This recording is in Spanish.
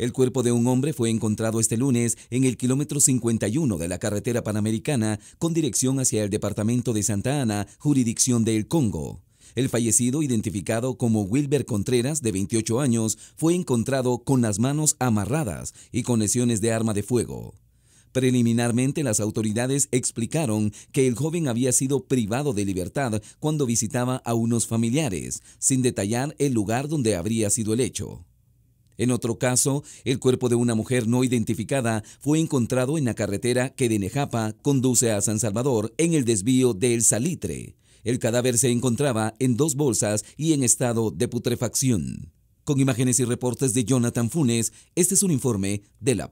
El cuerpo de un hombre fue encontrado este lunes en el kilómetro 51 de la carretera panamericana con dirección hacia el departamento de Santa Ana, jurisdicción del Congo. El fallecido, identificado como Wilber Contreras, de 28 años, fue encontrado con las manos amarradas y con lesiones de arma de fuego. Preliminarmente, las autoridades explicaron que el joven había sido privado de libertad cuando visitaba a unos familiares, sin detallar el lugar donde habría sido el hecho. En otro caso, el cuerpo de una mujer no identificada fue encontrado en la carretera que de Nejapa conduce a San Salvador en el desvío del Salitre. El cadáver se encontraba en dos bolsas y en estado de putrefacción. Con imágenes y reportes de Jonathan Funes, este es un informe de la